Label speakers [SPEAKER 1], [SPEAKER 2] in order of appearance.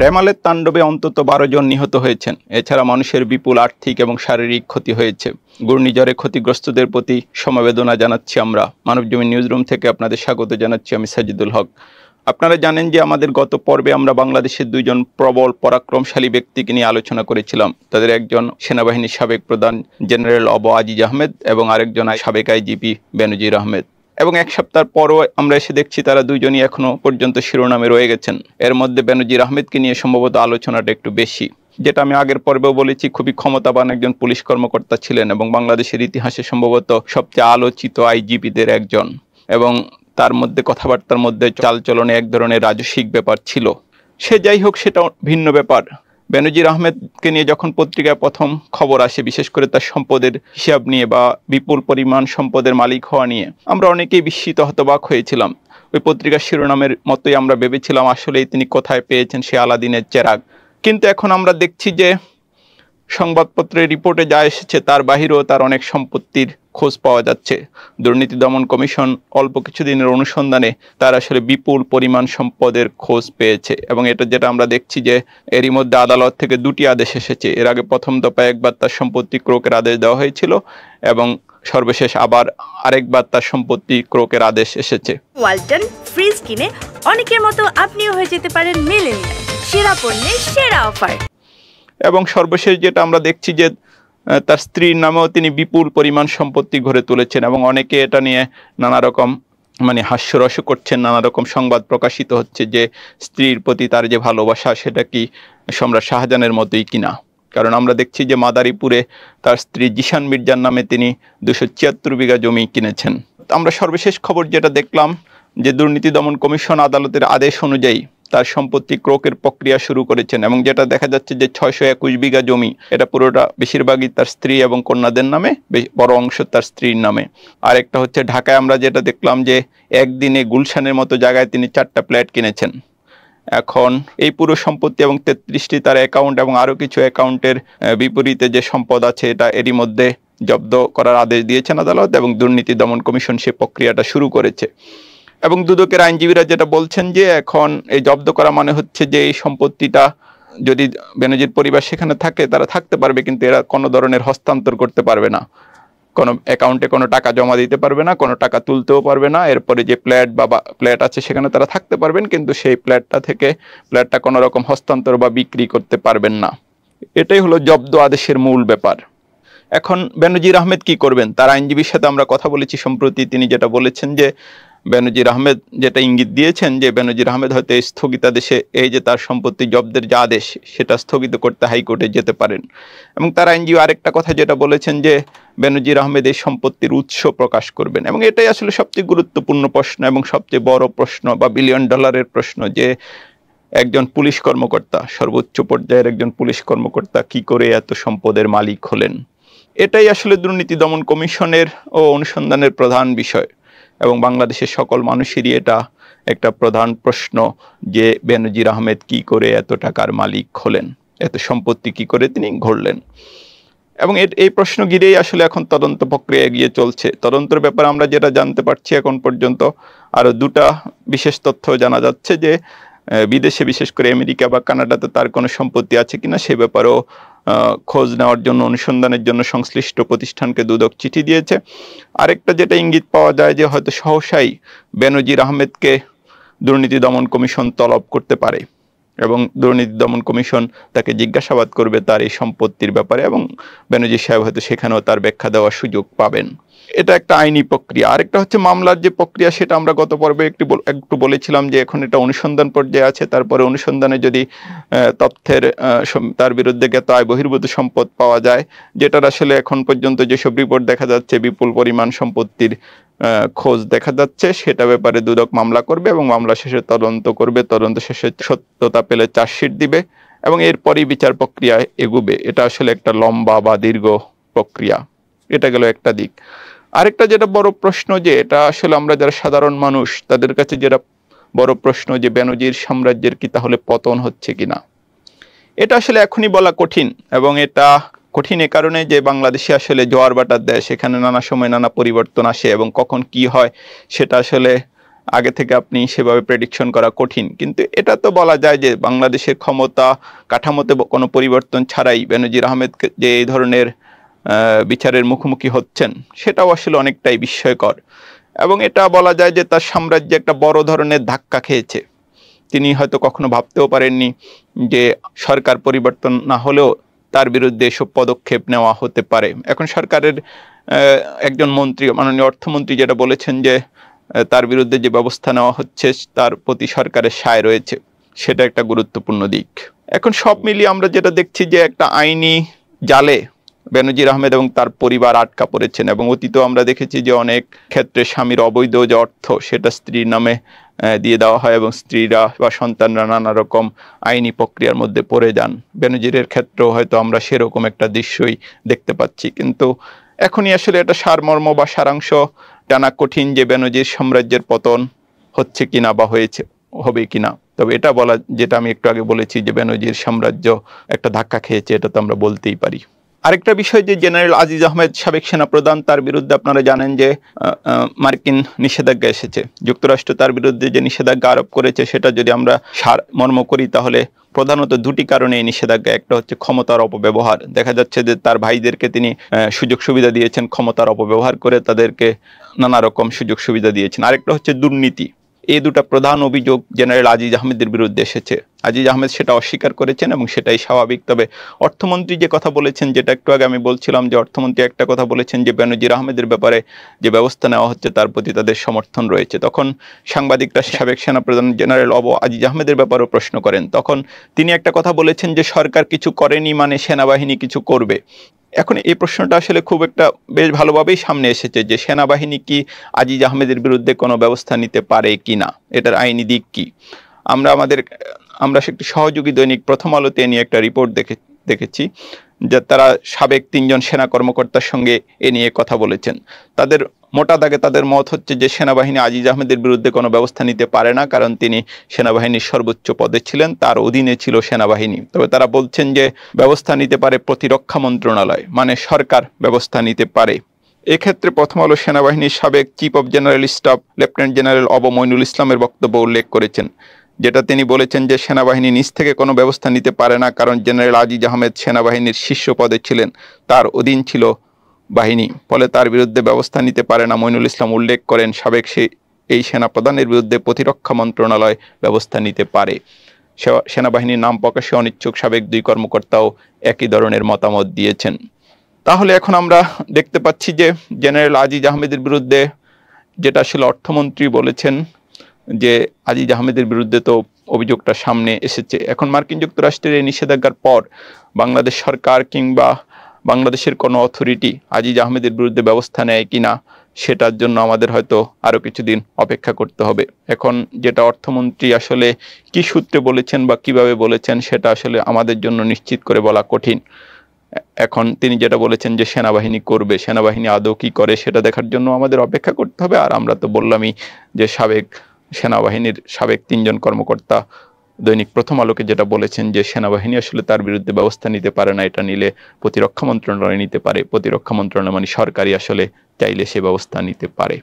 [SPEAKER 1] রেমালের তাণ্ডবে অন্তত বারো জন নিহত হয়েছেন এছাড়া মানুষের বিপুল আর্থিক এবং শারীরিক ক্ষতি হয়েছে ঘূর্ণিঝড়ে ক্ষতিগ্রস্তদের প্রতি সমবেদনা জানাচ্ছি আমরা মানবজমিন নিউজরুম থেকে আপনাদের স্বাগত জানাচ্ছি আমি সাজিদুল হক আপনারা জানেন যে আমাদের গত পর্বে আমরা বাংলাদেশের দুইজন প্রবল পরাক্রমশালী ব্যক্তিকে নিয়ে আলোচনা করেছিলাম তাদের একজন সেনাবাহিনীর সাবেক প্রধান জেনারেল অব আজিজ আহমেদ এবং আরেকজন সাবেক আইজিপি বেনজির আহমেদ এবং এক সপ্তাহ পরও আমরা এসে দেখছি তারা দুইজনই এখনও পর্যন্ত শিরোনামে রয়ে গেছেন এর মধ্যে বেনজির আহমেদকে নিয়ে সম্ভবত আলোচনাটা একটু বেশি যেটা আমি আগের পর্বেও বলেছি খুবই ক্ষমতাবান একজন পুলিশ কর্মকর্তা ছিলেন এবং বাংলাদেশের ইতিহাসে সম্ভবত সবচেয়ে আলোচিত আইজিপিদের একজন এবং তার মধ্যে কথাবার্তার মধ্যে চালচলনে এক ধরনের রাজস্বিক ব্যাপার ছিল সে যাই হোক সেটা ভিন্ন ব্যাপার বেনজির আহমেদকে নিয়ে যখন পত্রিকায় প্রথম খবর আসে বিশেষ করে তার সম্পদের হিসাব নিয়ে বা বিপুল পরিমাণ সম্পদের মালিক হওয়া নিয়ে আমরা অনেকেই বিস্মিত হতবাক হয়েছিলাম ওই পত্রিকার শিরোনামের মতোই আমরা ভেবেছিলাম আসলেই তিনি কোথায় পেয়েছেন সে আলাদিনের চেরাগ কিন্তু এখন আমরা দেখছি যে সংবাদপত্রের রিপোর্টে যা এসেছে তার বাহিরেও তার অনেক সম্পত্তির খোঁজ পাওয়া যাচ্ছে দুর্নীতি দমন কমিশন অল্প কিছুদিনের অনুসন্ধানে তার আসলে বিপুল পরিমাণ সম্পদের খোঁজ পেয়েছে এবং এটা যেটা আমরা দেখছি যে এরই মধ্যে আদালত থেকে দুটি আদেশ এসেছে এর আগে প্রথম দফায় একবার তার সম্পত্তি ক্রোকের আদেশ দেওয়া হয়েছিল এবং সর্বশেষ আবার আরেকবার তার সম্পত্তি ক্রোকের আদেশ এসেছে ওয়ালটন ফ্রিজ কিনে অনেকের মতো আপনিও হয়ে যেতে পারেন মেলেনিয়া সেরা পণ্যের সেরা অফার এবং সর্বশেষ যেটা আমরা দেখছি যে তার স্ত্রীর নামেও তিনি বিপুল পরিমাণ সম্পত্তি ঘরে তুলেছেন এবং অনেকে এটা নিয়ে নানা রকম মানে হাস্যরস করছেন নানা রকম সংবাদ প্রকাশিত হচ্ছে যে স্ত্রীর প্রতি তার যে ভালোবাসা সেটা কি সম্রাট শাহজাহানের মতোই কিনা কারণ আমরা দেখছি যে মাদারীপুরে তার স্ত্রী জিশান মির্জার নামে তিনি দুশো ছিয়াত্তর বিঘা জমি কিনেছেন আমরা সর্বশেষ খবর যেটা দেখলাম যে দুর্নীতি দমন কমিশন আদালতের আদেশ অনুযায়ী তার সম্পত্তি ক্রোকের প্রক্রিয়া শুরু করেছেন এবং যেটা দেখা যাচ্ছে যে ছয়শো একুশ বিঘা জমি এটা পুরোটা বেশিরভাগই তার স্ত্রী এবং কন্যাদের নামে বড় অংশ তার স্ত্রীর নামে আর একটা হচ্ছে ঢাকায় আমরা যেটা দেখলাম যে একদিনে গুলশানের মতো জায়গায় তিনি চারটা ফ্ল্যাট কিনেছেন এখন এই পুরো সম্পত্তি এবং তেত্রিশটি তার অ্যাকাউন্ট এবং আরও কিছু অ্যাকাউন্টের বিপরীতে যে সম্পদ আছে এটা এরই মধ্যে জব্দ করার আদেশ দিয়েছেন আদালত এবং দুর্নীতি দমন কমিশন সে প্রক্রিয়াটা শুরু করেছে এবং দুদকের আইনজীবীরা যেটা বলছেন যে এখন এই জব্দ করা মানে হচ্ছে যে এই সম্পত্তিটা যদি বেনজির পরিবার সেখানে থাকে তারা থাকতে পারবে কিন্তু এরা কোনো ধরনের হস্তান্তর করতে পারবে না কোনো অ্যাকাউন্টে কোনো টাকা জমা দিতে পারবে না কোনো টাকা তুলতেও পারবে না এরপরে যে ফ্ল্যাট বা ফ্ল্যাট আছে সেখানে তারা থাকতে পারবেন কিন্তু সেই প্ল্যাটটা থেকে ফ্ল্যাটটা কোনো রকম হস্তান্তর বা বিক্রি করতে পারবেন না এটাই হলো জব্দ আদেশের মূল ব্যাপার এখন বেনজির আহমেদ কি করবেন তার আইনজীবীর সাথে আমরা কথা বলেছি সম্প্রতি তিনি যেটা বলেছেন যে বেনজির আহমেদ যেটা ইঙ্গিত দিয়েছেন যে বেনজির আহমেদ হয়তো স্থগিতাদেশে এই যে তার সম্পত্তি জব্দের যা আদেশ সেটা স্থগিত করতে হাইকোর্টে যেতে পারেন এবং তার আইনজীবী আরেকটা কথা যেটা বলেছেন যে বেনজির আহমেদ এই সম্পত্তির উৎস প্রকাশ করবেন এবং এটাই আসলে সবচেয়ে গুরুত্বপূর্ণ প্রশ্ন এবং সবচেয়ে বড় প্রশ্ন বা বিলিয়ন ডলারের প্রশ্ন যে একজন পুলিশ কর্মকর্তা সর্বোচ্চ পর্যায়ের একজন পুলিশ কর্মকর্তা কি করে এত সম্পদের মালিক হলেন এটাই আসলে দুর্নীতি দমন কমিশনের ও অনুসন্ধানের প্রধান বিষয় এবং বাংলাদেশের সকল মানুষেরই এটা একটা প্রধান প্রশ্ন যে বেনজির আহমেদ কি করে এত টাকার মালিক হলেন এত সম্পত্তি কি করে তিনি ঘড়লেন এবং এই প্রশ্ন ঘিরেই আসলে এখন তদন্ত প্রক্রিয়া এগিয়ে চলছে তদন্তের ব্যাপারে আমরা যেটা জানতে পারছি এখন পর্যন্ত আরও দুটা বিশেষ তথ্য জানা যাচ্ছে যে বিদেশে বিশেষ করে আমেরিকা বা কানাডাতে তার কোনো সম্পত্তি আছে কিনা সে ব্যাপারেও খোঁজ নেওয়ার জন্য অনুসন্ধানের জন্য সংশ্লিষ্ট প্রতিষ্ঠানকে দুদক চিঠি দিয়েছে আরেকটা যেটা ইঙ্গিত পাওয়া যায় যে হয়তো সহসাই বেনজির আহমেদকে দুর্নীতি দমন কমিশন তলব করতে পারে এবং দুর্নীতি দমন কমিশন তাকে জিজ্ঞাসাবাদ করবে তার এই সম্পত্তির ব্যাপারে এবং ব্যানার্জি সাহেব হয়তো সেখানেও তার ব্যাখ্যা দেওয়ার সুযোগ পাবেন এটা একটা আইনি প্রক্রিয়া আরেকটা হচ্ছে মামলার যে প্রক্রিয়া সেটা আমরা গত পর্বে একটু একটু বলেছিলাম যে এখন এটা অনুসন্ধান পর্যায়ে আছে তারপরে অনুসন্ধানে যদি তথ্যের তার বিরুদ্ধে জ্ঞাত আয় বহির্ভূত সম্পদ পাওয়া যায় যেটার আসলে এখন পর্যন্ত যেসব রিপোর্ট দেখা যাচ্ছে বিপুল পরিমাণ সম্পত্তির খোঁজ দেখা যাচ্ছে সেটা ব্যাপারে দুদক মামলা করবে এবং মামলা শেষে তদন্ত করবে তদন্ত শেষে সত্যতা তারা পেলে চার্জশিট দিবে এবং এরপরই বিচার প্রক্রিয়ায় এগুবে এটা আসলে একটা লম্বা বা দীর্ঘ প্রক্রিয়া এটা গেল একটা দিক আরেকটা যেটা বড় প্রশ্ন যে এটা আসলে আমরা যারা সাধারণ মানুষ তাদের কাছে যেটা বড় প্রশ্ন যে বেনজির সাম্রাজ্যের কি তাহলে পতন হচ্ছে কিনা এটা আসলে এখনই বলা কঠিন এবং এটা কঠিন এ কারণে যে বাংলাদেশে আসলে জোয়ার বাটার দেয় সেখানে নানা সময় নানা পরিবর্তন আসে এবং কখন কি হয় সেটা আসলে আগে থেকে আপনি সেভাবে প্রেডিকশন করা কঠিন কিন্তু এটা তো বলা যায় যে বাংলাদেশের ক্ষমতা কাঠামোতে কোনো পরিবর্তন ছাড়াই বেনজির আহমেদকে যে এই ধরনের বিচারের মুখোমুখি হচ্ছেন সেটাও আসলে অনেকটাই বিস্ময়কর এবং এটা বলা যায় যে তার সাম্রাজ্যে একটা বড় ধরনের ধাক্কা খেয়েছে তিনি হয়তো কখনো ভাবতেও পারেননি যে সরকার পরিবর্তন না হলেও তার বিরুদ্ধে এসব পদক্ষেপ নেওয়া হতে পারে এখন সরকারের একজন মন্ত্রী মাননীয় অর্থমন্ত্রী যেটা বলেছেন যে তার বিরুদ্ধে যে ব্যবস্থা নেওয়া হচ্ছে তার প্রতি সরকারের সায় রয়েছে সেটা একটা গুরুত্বপূর্ণ দিক এখন সব মিলিয়ে আমরা যেটা দেখছি যে একটা আইনি জালে বেনজির আহমেদ এবং তার পরিবার আটকা পড়েছেন এবং অতীতেও আমরা দেখেছি যে অনেক ক্ষেত্রে স্বামীর অবৈধ যে অর্থ সেটা স্ত্রীর নামে দিয়ে দেওয়া হয় এবং স্ত্রীরা বা সন্তানরা নানা রকম আইনি প্রক্রিয়ার মধ্যে পড়ে যান বেনজিরের ক্ষেত্রেও হয়তো আমরা সেরকম একটা দৃশ্যই দেখতে পাচ্ছি কিন্তু এখনই আসলে এটা সারমর্ম বা সারাংশ টানা কঠিন যে বেনজির সাম্রাজ্যের পতন হচ্ছে কিনা বা হয়েছে হবে কিনা তবে এটা বলা যেটা আমি একটু আগে বলেছি যে বেনজির সাম্রাজ্য একটা ধাক্কা খেয়েছে এটা তো আমরা বলতেই পারি আরেকটা বিষয় যে জেনারেল আজিজ আহমেদ সাবেক সেনাপ্রধান তার বিরুদ্ধে আপনারা জানেন যে মার্কিন নিষেধাজ্ঞা এসেছে যুক্তরাষ্ট্র তার বিরুদ্ধে যে নিষেধাজ্ঞা আরোপ করেছে সেটা যদি আমরা সার মর্ম করি তাহলে প্রধানত দুটি কারণে এই নিষেধাজ্ঞা একটা হচ্ছে ক্ষমতার অপব্যবহার দেখা যাচ্ছে যে তার ভাইদেরকে তিনি সুযোগ সুবিধা দিয়েছেন ক্ষমতার অপব্যবহার করে তাদেরকে নানা রকম সুযোগ সুবিধা দিয়েছেন আরেকটা হচ্ছে দুর্নীতি এই দুটা প্রধান অভিযোগ জেনারেল আজিজ আহমেদের বিরুদ্ধে এসেছে আজিজ আহমেদ সেটা অস্বীকার করেছেন এবং সেটাই স্বাভাবিক তবে অর্থমন্ত্রী যে কথা বলেছেন যেটা একটু আগে আমি বলছিলাম যে অর্থমন্ত্রী একটা কথা বলেছেন যে বেনজির আহমেদের ব্যাপারে যে ব্যবস্থা নেওয়া হচ্ছে তার প্রতি তাদের সমর্থন রয়েছে তখন সাংবাদিকরা সাবেক সেনাপ্রধান জেনারেল অব আজিজ আহমেদের ব্যাপারেও প্রশ্ন করেন তখন তিনি একটা কথা বলেছেন যে সরকার কিছু করেনি মানে সেনাবাহিনী কিছু করবে এখন এই প্রশ্নটা আসলে খুব একটা বেশ ভালোভাবেই সামনে এসেছে যে সেনাবাহিনী কি আজিজ আহমেদের বিরুদ্ধে কোনো ব্যবস্থা নিতে পারে কি না এটার আইনি দিক কি আমরা আমাদের আমরা একটি সহযোগী দৈনিক প্রথম আলোতে নিয়ে একটা রিপোর্ট দেখে দেখেছি যে তারা সাবেক তিনজন সেনা কর্মকর্তার সঙ্গে এ নিয়ে কথা বলেছেন তাদের মোটা দাগে তাদের মত হচ্ছে যে সেনাবাহিনী আজিজ আহমেদের বিরুদ্ধে কোনো ব্যবস্থা নিতে পারে না কারণ তিনি সেনাবাহিনীর সর্বোচ্চ পদে ছিলেন তার অধীনে ছিল সেনাবাহিনী তবে তারা বলছেন যে ব্যবস্থা নিতে পারে প্রতিরক্ষা মন্ত্রণালয় মানে সরকার ব্যবস্থা নিতে পারে এক্ষেত্রে প্রথম আলো সেনাবাহিনীর সাবেক chief of general staff lieutenant general অবমইনুল ইসলামের বক্তব্য উল্লেখ করেছেন যেটা তিনি বলেছেন যে সেনাবাহিনী নিজ থেকে কোনো ব্যবস্থা নিতে পারে না কারণ জেনারেল আজিজ আহমেদ সেনাবাহিনীর শীর্ষ পদে ছিলেন তার অধীন ছিল বাহিনী ফলে তার বিরুদ্ধে ব্যবস্থা নিতে পারে না মইনুল ইসলাম উল্লেখ করেন সাবেক সে এই সেনাপ্রধানের বিরুদ্ধে প্রতিরক্ষা মন্ত্রণালয় ব্যবস্থা নিতে পারে সেনাবাহিনীর নাম প্রকাশে অনিচ্ছুক সাবেক দুই কর্মকর্তাও একই ধরনের মতামত দিয়েছেন তাহলে এখন আমরা দেখতে পাচ্ছি যে জেনারেল আজিজ আহমেদের বিরুদ্ধে যেটা ছিল অর্থমন্ত্রী বলেছেন যে আজিজ আহমেদের বিরুদ্ধে তো অভিযোগটা সামনে এসেছে এখন মার্কিন যুক্তরাষ্ট্রের এই নিষেধাজ্ঞার পর বাংলাদেশ সরকার কিংবা বাংলাদেশের কোনো অথরিটি আজিজ আহমেদের বিরুদ্ধে ব্যবস্থা নেয় কি না সেটার জন্য আমাদের হয়তো আরও কিছুদিন অপেক্ষা করতে হবে এখন যেটা অর্থমন্ত্রী আসলে কি সূত্রে বলেছেন বা কিভাবে বলেছেন সেটা আসলে আমাদের জন্য নিশ্চিত করে বলা কঠিন এখন তিনি যেটা বলেছেন যে সেনাবাহিনী করবে সেনাবাহিনী আদৌ কী করে সেটা দেখার জন্য আমাদের অপেক্ষা করতে হবে আর আমরা তো বললামই যে সাবেক সেনাবাহিনীর সাবেক তিনজন কর্মকর্তা দৈনিক প্রথম আলোকে যেটা বলেছেন যে সেনাবাহিনী আসলে তার বিরুদ্ধে ব্যবস্থা নিতে পারে না এটা নিলে প্রতিরক্ষা মন্ত্রণালয় নিতে পারে প্রতিরক্ষা মন্ত্রণালয় মানে সরকারি আসলে চাইলে সে ব্যবস্থা নিতে পারে